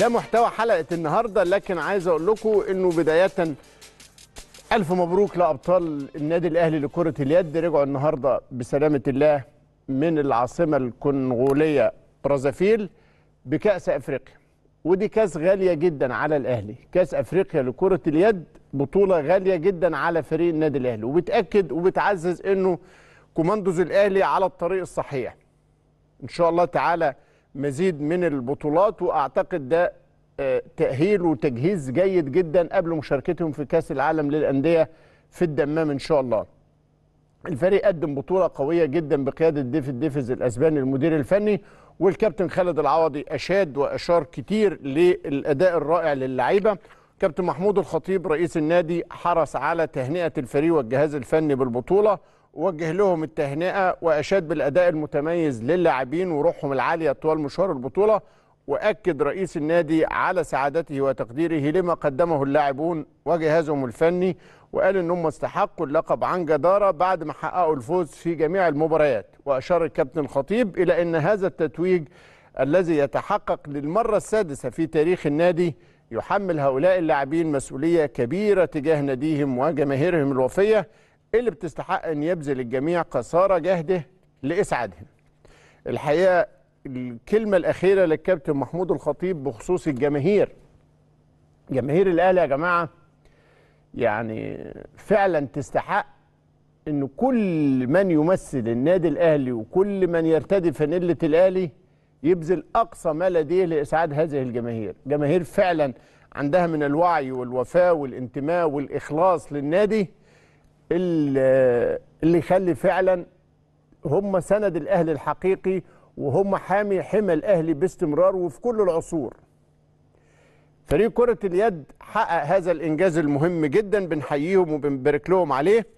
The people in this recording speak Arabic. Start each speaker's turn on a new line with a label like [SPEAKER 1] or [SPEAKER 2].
[SPEAKER 1] ده محتوى حلقه النهارده لكن عايز اقول لكم انه بدايه الف مبروك لابطال النادي الاهلي لكره اليد رجعوا النهارده بسلامه الله من العاصمه الكونغوليه برازافيل بكاس افريقيا ودي كاس غاليه جدا على الاهلي كاس افريقيا لكره اليد بطوله غاليه جدا على فريق النادي الاهلي وبتاكد وبتعزز انه كوماندوز الاهلي على الطريق الصحيح ان شاء الله تعالى مزيد من البطولات واعتقد ده آه، تاهيل وتجهيز جيد جدا قبل مشاركتهم في كاس العالم للانديه في الدمام ان شاء الله. الفريق قدم بطوله قويه جدا بقياده ديفيد ديفيز الاسباني المدير الفني والكابتن خالد العوضي اشاد واشار كتير للاداء الرائع للعيبه كابتن محمود الخطيب رئيس النادي حرص على تهنئة الفريق والجهاز الفني بالبطولة ووجه لهم التهنئة وأشاد بالأداء المتميز للاعبين وروحهم العالية طوال مشوار البطولة وأكد رئيس النادي على سعادته وتقديره لما قدمه اللاعبون وجهازهم الفني وقال أنهم استحقوا اللقب عن جدارة بعد ما حققوا الفوز في جميع المباريات وأشار الكابتن الخطيب إلى أن هذا التتويج الذي يتحقق للمرة السادسة في تاريخ النادي يحمل هؤلاء اللاعبين مسؤولية كبيرة تجاه ناديهم وجماهيرهم الوفية اللي بتستحق أن يبذل الجميع قصارى جهده لإسعادهم الحقيقة الكلمة الأخيرة للكابتن محمود الخطيب بخصوص الجماهير جماهير الأهلي يا جماعة يعني فعلا تستحق أن كل من يمثل النادي الأهلي وكل من يرتدي فانيلة الأهلي يبذل أقصى ما لديه لإسعاد هذه الجماهير جماهير فعلا عندها من الوعي والوفاء والانتماء والإخلاص للنادي اللي يخلي فعلا هم سند الأهل الحقيقي وهم حامي حمى الأهلي باستمرار وفي كل العصور فريق كرة اليد حقق هذا الإنجاز المهم جدا بنحييهم وبنبارك لهم عليه